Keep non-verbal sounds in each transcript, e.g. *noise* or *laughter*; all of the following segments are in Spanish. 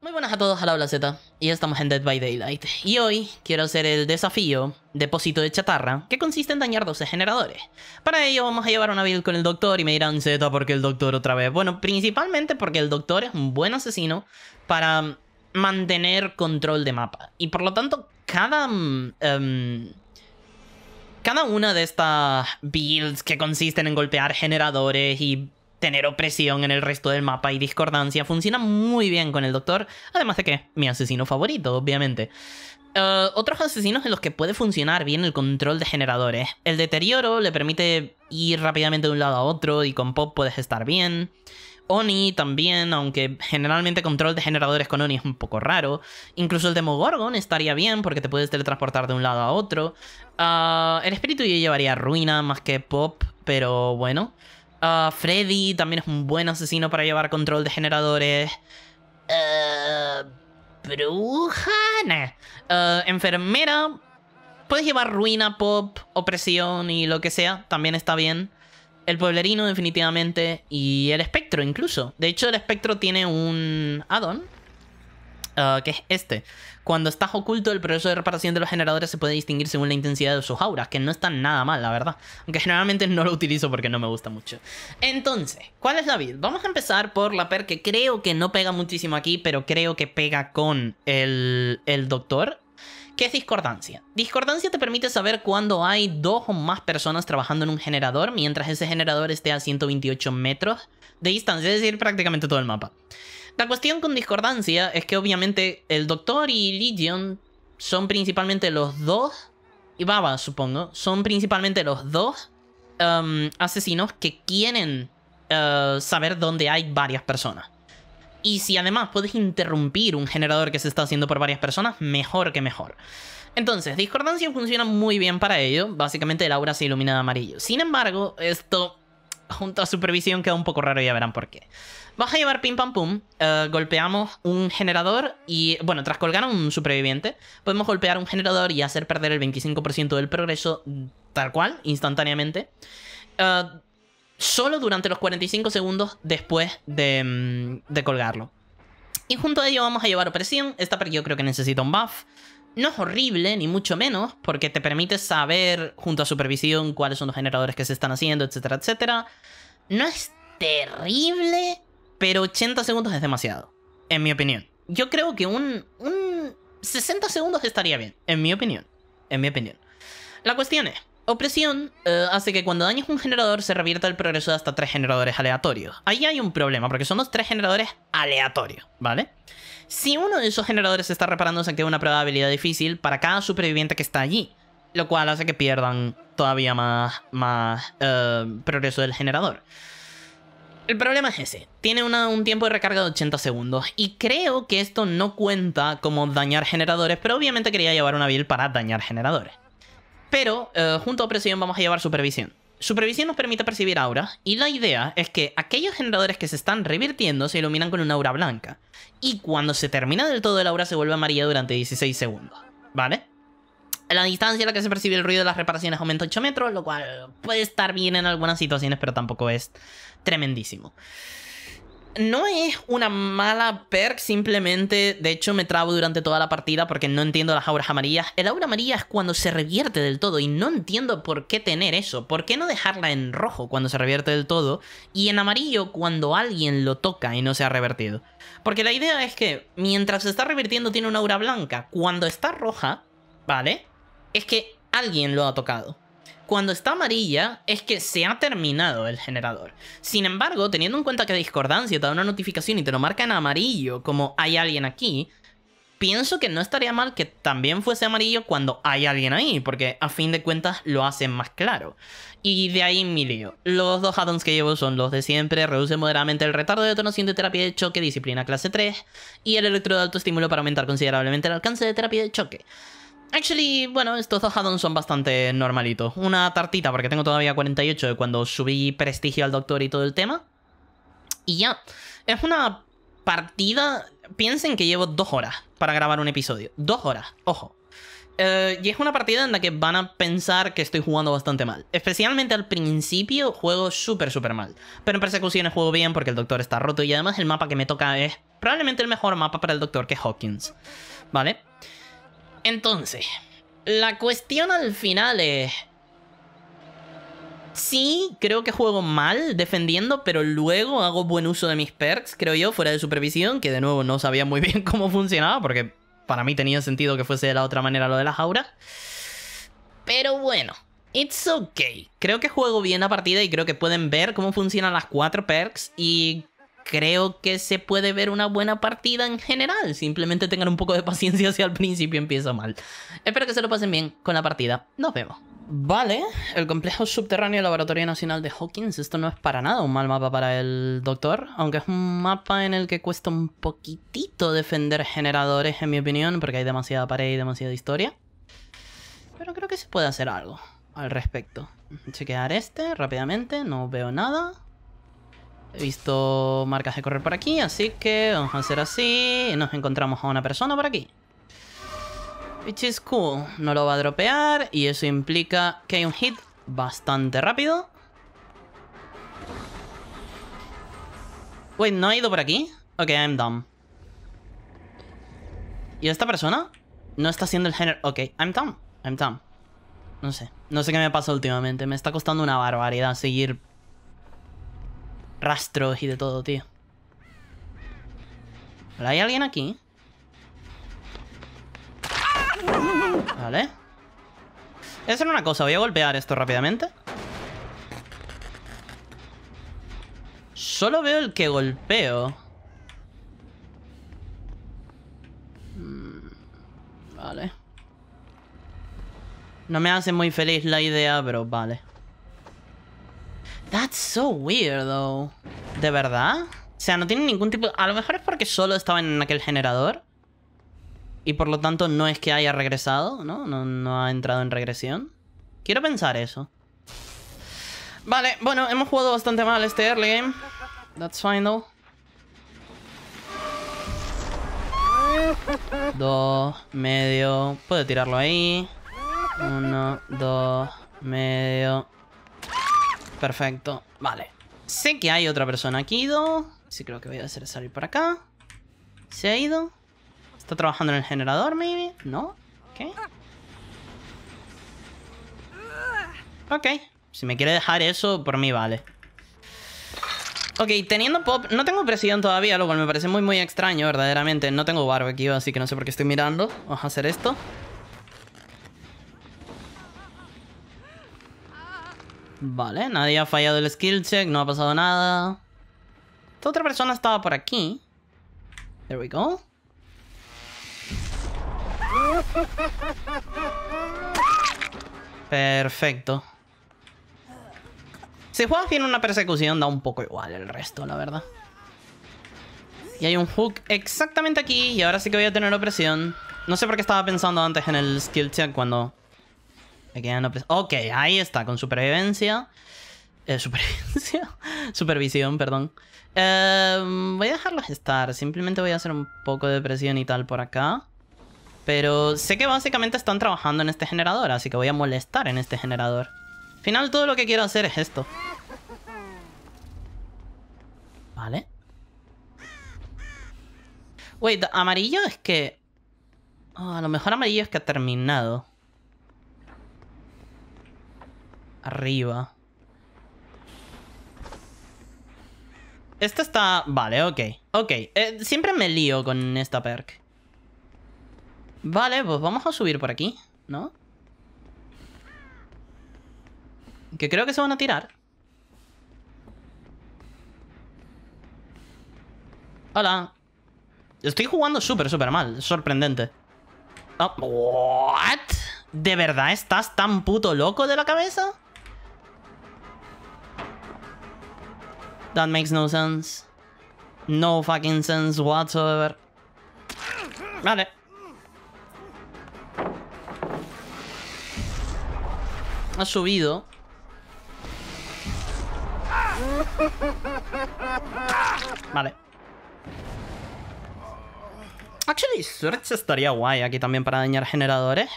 Muy buenas a todos, la habla Z, y estamos en Dead by Daylight. Y hoy quiero hacer el desafío depósito de chatarra, que consiste en dañar 12 generadores. Para ello vamos a llevar una build con el doctor y me dirán Z porque el doctor otra vez. Bueno, principalmente porque el doctor es un buen asesino para mantener control de mapa. Y por lo tanto, cada... Mm, em, cada una de estas builds que consisten en golpear generadores y tener opresión en el resto del mapa y discordancia funciona muy bien con el Doctor, además de que mi asesino favorito, obviamente. Eh, otros asesinos en los que puede funcionar bien el control de generadores. El deterioro le permite ir rápidamente de un lado a otro y con Pop puedes estar bien. Oni también, aunque generalmente control de generadores con Oni es un poco raro. Incluso el Demogorgon estaría bien porque te puedes teletransportar de un lado a otro. Ah, el espíritu yo llevaría ruina más que pop, pero bueno. Ah, Freddy también es un buen asesino para llevar control de generadores. Ah, bruja, enfermera. Puedes llevar ruina, pop, opresión y lo que sea. También está bien. El pueblerino, definitivamente. Y el espectro, incluso. De hecho, el espectro tiene un addon, ah, que es este. Cuando estás oculto, el proceso de reparación de los generadores se puede distinguir según la intensidad de sus auras, que no está nada mal, la verdad. Aunque generalmente no lo utilizo porque no me gusta mucho. Entonces, ¿cuál es la vid? Vamos a empezar por la per que creo que no pega muchísimo aquí, pero creo que pega con el, el doctor ¿Qué es discordancia? Discordancia te permite saber cuando hay dos o más personas trabajando en un generador mientras ese generador esté a 128 metros de distancia, es decir, prácticamente todo el mapa. La cuestión con discordancia es que obviamente el Doctor y Legion son principalmente los dos, y Baba supongo, son principalmente los dos um, asesinos que quieren uh, saber dónde hay varias personas. Y si además puedes interrumpir un generador que se está haciendo por varias personas, mejor que mejor. Entonces, discordancia funciona muy bien para ello, básicamente el aura se ilumina de amarillo. Sin embargo, esto junto a supervisión queda un poco raro, y ya verán por qué. Vas a llevar pim pam pum, eh, golpeamos un generador y, bueno, tras colgar a un superviviente, podemos golpear un generador y hacer perder el 25% del progreso tal cual, instantáneamente. Eh, solo durante los 45 segundos después mm, de, colgarlo. Y junto a ello vamos a llevar opresión. Esta porque yo creo que necesita un buff. No es horrible, ni mucho menos, porque te permite saber junto a supervisión cuáles son los generadores que se están haciendo, etcétera, etcétera. No es terrible, pero 80 segundos es demasiado, en mi opinión. Yo creo que un, un 60 segundos estaría bien, en mi opinión. En mi opinión. La cuestión es, Opresión eh, hace que cuando dañes un generador se revierta el progreso de hasta tres generadores aleatorios. Ahí hay un problema, porque son tres generadores aleatorios, ¿vale? Si uno de esos generadores está reparando, se activa una probabilidad difícil para cada superviviente que está allí, lo cual hace que pierdan todavía más, más eh, progreso del generador. El problema es ese. Tiene un tiempo de recarga de 80 segundos. Y creo que esto no cuenta como dañar generadores, pero obviamente quería llevar una build para dañar generadores. Pero eh, junto a presión vamos a llevar supervisión. Supervisión nos permite percibir aura y la idea es que aquellos generadores que se están revirtiendo se iluminan con una aura blanca, y cuando se termina del todo el aura se vuelve amarilla durante 16 segundos, ¿vale? La distancia a la que se percibe el ruido de las reparaciones aumenta 8 metros, lo cual puede estar bien en algunas situaciones, pero tampoco es tremendísimo no es una mala perk, simplemente, de hecho me trabo durante toda la partida porque no entiendo las auras amarillas. El aura amarilla es cuando se revierte del todo y no entiendo por qué tener eso. ¿Por qué no dejarla en rojo cuando se revierte del todo y en amarillo cuando alguien lo toca y no se ha revertido? Porque la idea es que mientras se está revirtiendo tiene una aura blanca. Cuando está roja, ¿vale? Es que alguien lo ha tocado. Cuando está amarilla es que se ha terminado el generador. Sin embargo, teniendo en cuenta que Discordancia te da una notificación y te lo marca en amarillo como hay alguien aquí, pienso que no estaría mal que también fuese amarillo cuando hay alguien ahí, porque a fin de cuentas lo hacen más claro. Y de ahí mi lío. Los dos addons que llevo son los de siempre, reduce moderadamente el retardo de detonación de terapia de choque, disciplina clase 3, y el electro de autoestímulo para aumentar considerablemente el alcance de terapia de choque actually, bueno, estos dos addons son bastante normalitos. Una tartita, porque tengo todavía 48 de cuando subí prestigio al doctor y todo el tema. Y ya, es una partida... Piensen que llevo dos horas para grabar un episodio. Dos horas, ojo. Eh, y es una partida en la que van a pensar que estoy jugando bastante mal. Especialmente al principio juego súper, súper mal. Pero en persecuciones juego bien porque el doctor está roto y además el mapa que me toca es probablemente el mejor mapa para el doctor que Hawkins. ¿Vale? Entonces, la cuestión al final es... Sí, creo que juego mal defendiendo, pero luego hago buen uso de mis perks, creo yo, fuera de supervisión, que de nuevo no sabía muy *laughs* bien cómo funcionaba, porque para mí tenía sentido que fuese de la otra manera lo de las auras. Pero bueno, it's okay. Creo que juego bien la partida y creo que pueden ver cómo funcionan las cuatro perks y creo que se puede ver una buena partida en general. Simplemente tengan un poco de paciencia si al principio empieza mal. Espero que se lo pasen bien con la partida. Nos vemos. Vale, el complejo subterráneo del Laboratorio Nacional de Hawkins. Esto no es para nada un mal mapa para el Doctor, aunque es un mapa en el que cuesta un poquitito defender generadores, en mi opinión, porque hay demasiada pared y demasiada historia. Pero creo que se puede hacer algo al respecto. Chequear este rápidamente, no veo nada. He visto marcas de correr por aquí, así que vamos a hacer así. Nos encontramos a una persona por aquí. Which is cool. No lo va a dropear y eso implica que hay un hit bastante rápido. Wait, ¿no ha ido por aquí? Ok, I'm dumb. ¿Y esta persona? No está haciendo el género... Ok, I'm dumb. I'm dumb. No sé. No sé qué me pasa últimamente. Me está costando una barbaridad seguir rastros y de todo, tío. ¿Hay alguien aquí? Vale. Esa una cosa, voy a golpear esto rápidamente. Solo veo el que golpeo. Mm, vale. No me hace muy feliz la idea, pero vale. That's so weird, though. ¿De verdad? O sea, no tiene ningún tipo... A lo mejor es porque solo estaba en aquel generador. Y por lo tanto no es que haya regresado, ¿no? No, no ha entrado en regresión. Quiero pensar eso. Vale, bueno, hemos jugado bastante mal este early game. That's fine, though. Dos, medio... Puedo tirarlo ahí. Uno, dos, medio... Perfecto, vale. Sé que hay otra persona aquí, ido. Sí, creo que voy a hacer salir por acá. Se ha ido. Está trabajando en el generador, maybe. No. Ok. Ok. Si me quiere dejar eso, por mí vale. Ok, teniendo pop... No tengo presión todavía, lo cual me parece muy, muy extraño, verdaderamente. No tengo barba aquí, así que no sé por qué estoy mirando. Vamos a hacer esto. Vale, nadie ha fallado el skill check, no ha pasado nada. Esta otra persona estaba por aquí. There we go. Perfecto. Si juegas bien una persecución, da un poco igual el resto, la verdad. Y hay un hook exactamente aquí, y ahora sí que voy a tener opresión. No sé por qué estaba pensando antes en el skill check cuando Ok, ahí está, con supervivencia. Eh, supervivencia. *laughs* Supervisión, perdón. Em, voy a dejarlos estar. Simplemente voy a hacer un poco de presión y tal por acá. Pero sé que básicamente están trabajando en este generador, así que voy a molestar en este generador. Al final todo lo que quiero hacer es esto. Vale. Wait, amarillo es que... a ah, lo mejor amarillo es que ha terminado. arriba. Esta está... Vale, ok. Ok, eh, siempre me lío con esta perk. Vale, pues vamos a subir por aquí, ¿no? Que creo que se van a tirar. Hola. Estoy jugando súper, súper mal. Sorprendente. Ah, ¿What? ¿De verdad estás tan puto loco de la cabeza? That makes no sense. No fucking sense whatsoever. Vale. Ha subido. Vale. Actually, Surge estaría guay aquí también para dañar generadores.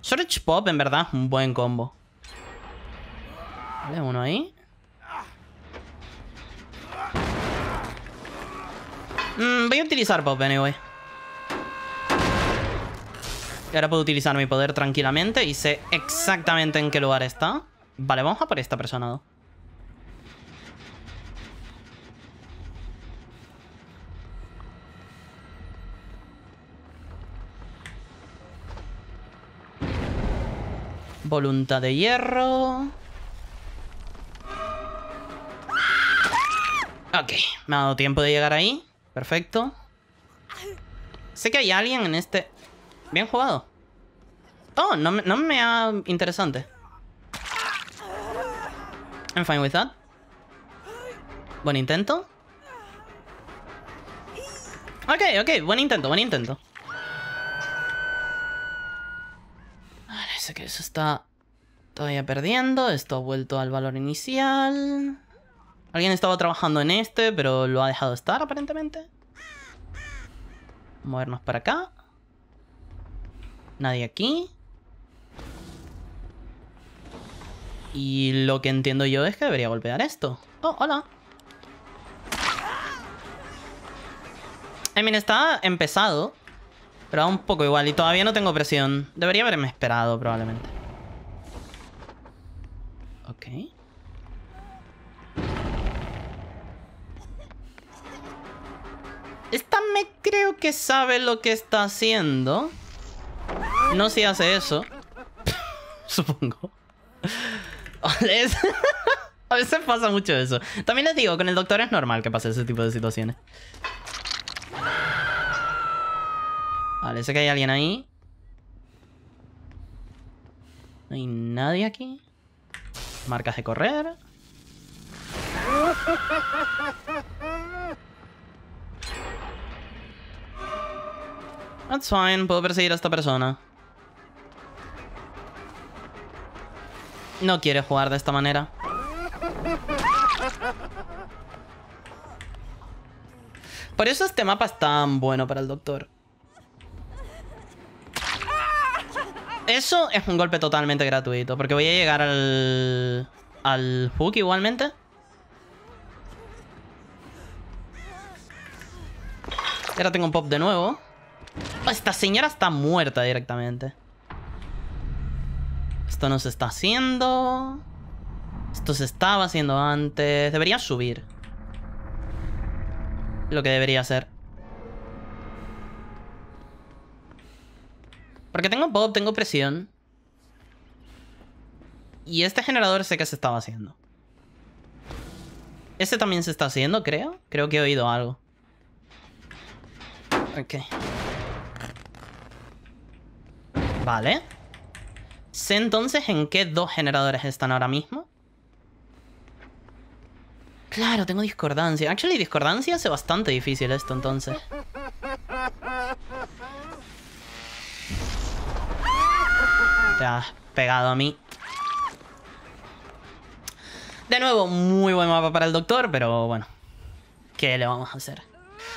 Surge Pop, en verdad, un buen combo. Vale, uno ahí. Mm, voy a utilizar Pop anyway. Y ahora puedo utilizar mi poder tranquilamente y sé exactamente en qué lugar está. Vale, vamos a por esta persona. Voluntad de hierro. Ok, me ha dado tiempo de llegar ahí. Perfecto. Sé que hay alguien en este... Bien jugado. Oh, no, me ha... Interesante. I'm fine with that. Buen intento. Ok, ok, buen intento, buen intento. Vale, sé que eso está todavía perdiendo. Esto ha vuelto al valor inicial. Alguien estaba trabajando en este, pero lo ha dejado estar aparentemente. Movernos para acá. Nadie aquí. Y lo que entiendo yo es que debería golpear esto. Oh, hola. I está empezado. Pero un poco igual. Y todavía no tengo presión. Debería haberme esperado, probablemente. Esta me creo que sabe lo que está haciendo. No si hace eso. *laughs* Supongo. *laughs* *laughs* A veces pasa mucho eso. También les digo, con el doctor es normal que pase ese tipo de situaciones. Vale, sé que hay alguien ahí. No hay nadie aquí. Marcas de correr. That's fine, puedo perseguir a esta persona. No quiere jugar de esta manera. Por eso este mapa es tan bueno para el doctor. Eso es un golpe totalmente gratuito, porque voy a llegar al... al hook igualmente. ahora tengo un pop de nuevo. Esta señora está muerta directamente. Esto no se está haciendo. Esto se estaba haciendo antes. Debería subir. Lo que debería hacer. Porque tengo pop, tengo presión. Y este generador sé que se estaba haciendo. Ese también se está haciendo, creo. Creo que he oído algo. Ok. Vale. Sé entonces en qué dos generadores están ahora mismo. Claro, tengo discordancia. Actually, discordancia hace bastante difícil esto entonces. Te has pegado a mí. De nuevo, muy buen mapa para el doctor, pero bueno. ¿Qué le vamos a hacer?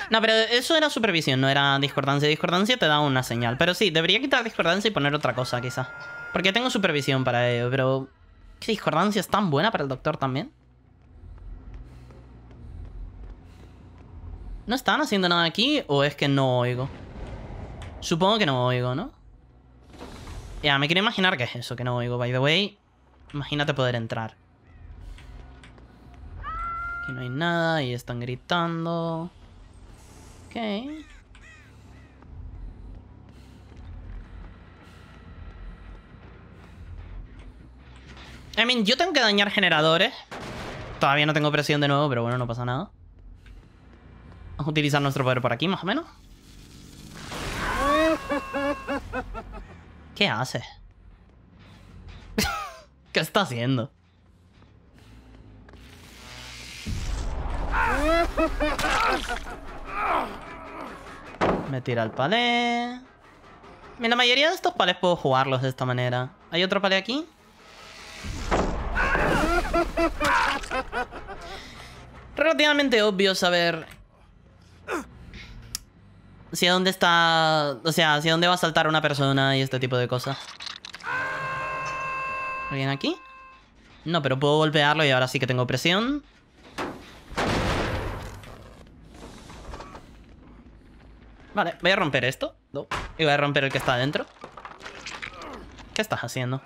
No, pero eso era supervisión, no era discordancia. Discordancia te da una señal. Pero sí, debería quitar discordancia y poner otra cosa, quizá. Porque tengo supervisión para ello, pero... ¿Qué discordancia es tan buena para el doctor también? ¿No están haciendo nada aquí o es que no oigo? Supongo que no oigo, ¿no? Ya, me quiero imaginar que es eso, que no oigo. By the way, imagínate poder entrar. Aquí no hay nada y están gritando. Ok. I mean, yo tengo que dañar generadores. Todavía no tengo presión de nuevo, pero bueno, no pasa nada. Vamos a utilizar nuestro poder por aquí, más o menos. ¿Qué hace? *laughs* ¿Qué está haciendo? Me tira el palé. En La mayoría de estos palés puedo jugarlos de esta manera. ¿Hay otro palé aquí? Relativamente obvio saber... Hacia dónde está... O sea, hacia dónde va a saltar una persona y este tipo de cosas. ¿Alguien aquí? No, pero puedo golpearlo y ahora sí que tengo presión. Vale, voy a romper esto. Y voy a romper el que está adentro. ¿Qué estás haciendo?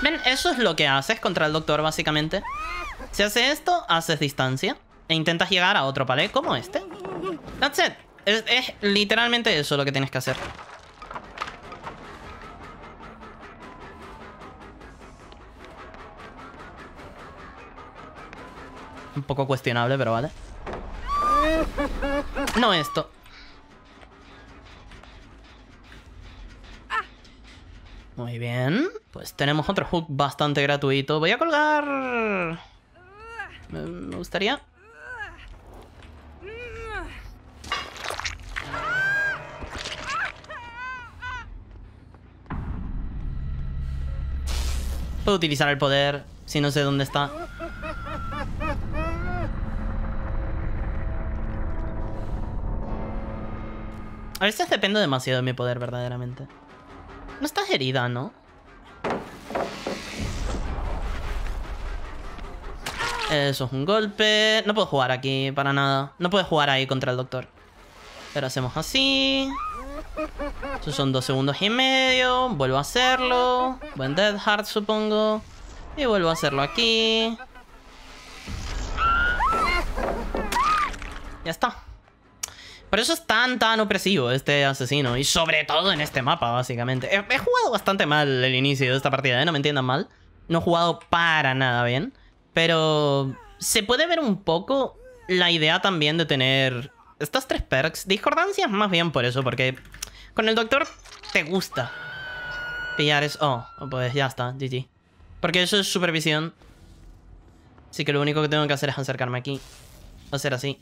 Ven, eso es lo que haces contra el doctor, básicamente. Si hace esto, haces distancia. E intentas llegar a otro palé como este. That's it. es literalmente eso lo que tienes que hacer. Un poco cuestionable, pero vale. No esto. Muy bien. Pues tenemos otro hook bastante gratuito. Voy a colgar... Me gustaría... Puedo utilizar el poder si no sé dónde está. A veces dependo demasiado de mi poder, verdaderamente. No estás herida, ¿no? Eso es un golpe. No puedo jugar aquí para nada. No puedo jugar ahí contra el doctor. Pero hacemos así. son dos segundos y medio. Vuelvo a hacerlo. Buen Dead Heart, supongo. Y vuelvo a hacerlo aquí. Ya está. Por eso es tan, tan opresivo este asesino. Y sobre todo en este mapa, básicamente. He, jugado bastante mal el inicio de esta partida, ¿eh? No me entiendan mal. No he jugado para nada bien. Pero se puede ver un poco la idea también de tener estas tres perks. Discordancias más bien por eso, porque con el doctor te gusta pillar eso. Oh, oh pues ya está, GG. Porque eso es supervisión. Así que lo único que tengo que hacer es acercarme aquí. Hacer así.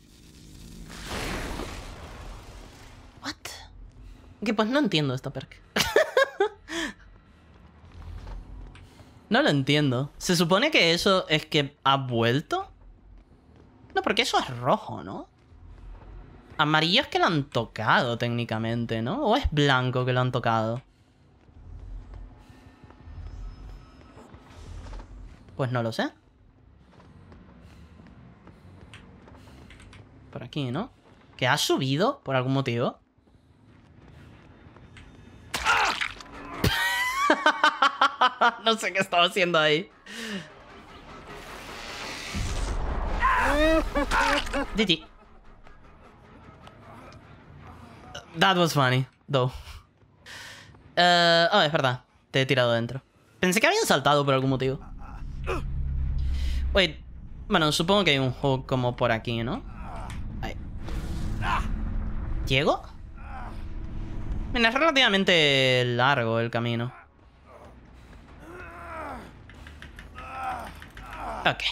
Que pues no entiendo esta perk. *laughs* no lo entiendo. ¿Se supone que eso es que ha vuelto? No, porque eso es rojo, ¿no? Amarillo es que lo han tocado técnicamente, ¿no? ¿O es blanco que lo han tocado? Pues no lo sé. Por aquí, ¿no? ¿Que ha subido por algún motivo? no sé qué estaba haciendo ahí. Didi That was funny, though. Eh, oh, es verdad. Te he tirado dentro. Pensé que habían saltado por algún motivo. Wait. Bueno, supongo que hay un juego como por aquí, ¿no? Ahí. ¿Llego? Mira, es relativamente largo el camino. Ok.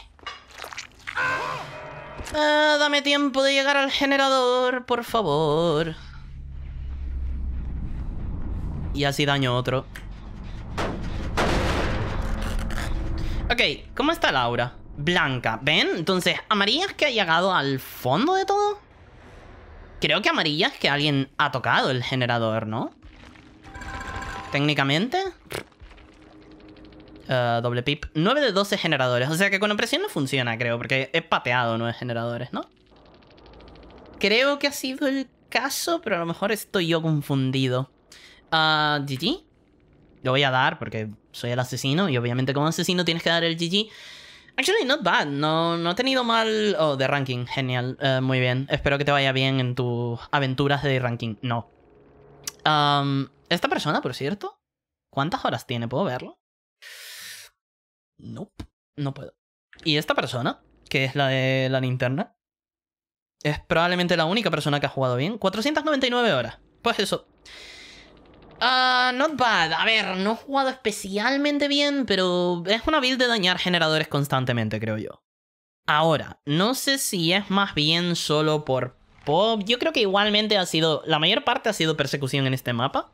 Ah, dame tiempo de llegar al generador, por favor. Y así daño otro. Ok, ¿cómo está Laura? Blanca, ¿ven? Entonces, amarilla es que ha llegado al fondo de todo. Creo que amarilla es que alguien ha tocado el generador, ¿no? Técnicamente. Eh, doble pip. 9 de 12 generadores. O sea que con opresión no funciona, creo, porque he pateado 9 generadores, ¿no? Creo que ha sido el caso, pero a lo mejor estoy yo confundido. GG. Ah, lo voy a dar porque soy el asesino y obviamente como asesino tienes que dar el GG. Actually, not bad. No, no he tenido mal... Oh, de ranking. Genial. Eh, muy bien. Espero que te vaya bien en tus aventuras de ranking. No. Esta persona, por cierto, ¿cuántas horas tiene? ¿Puedo verlo? Nope, no puedo. Y esta persona, que es la de la linterna, es probablemente la única persona que ha jugado bien. 499 horas. Pues eso. Ah, not bad. A ver, no he jugado especialmente bien, pero es una build de dañar generadores constantemente, creo yo. Ahora, no sé si es más bien solo por pop. Yo creo que igualmente ha sido... La mayor parte ha sido persecución en este mapa.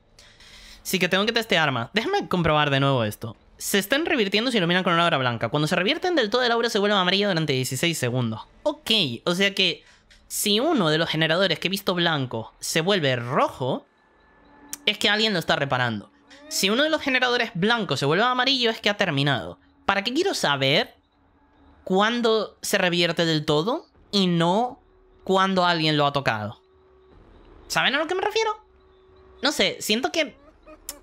Sí que tengo que testear más. Déjame comprobar de nuevo esto se están revirtiendo si iluminan con una aura blanca. Cuando se revierten del todo, el aura se vuelve amarilla durante 16 segundos. Ok, o sea que si uno de los generadores que he visto blanco se vuelve rojo, es que alguien lo está reparando. Si uno de los generadores blancos se vuelve amarillo, es que ha terminado. ¿Para qué quiero saber cuándo se revierte del todo y no Cuando alguien lo ha tocado? ¿Saben a lo que me refiero? No sé, siento que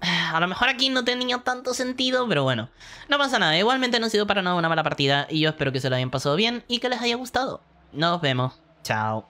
a lo mejor aquí no tenía tanto sentido, pero bueno. No pasa nada, igualmente no ha sido para nada una mala partida y yo espero que se lo hayan pasado bien y que les haya gustado. Nos vemos. Chao.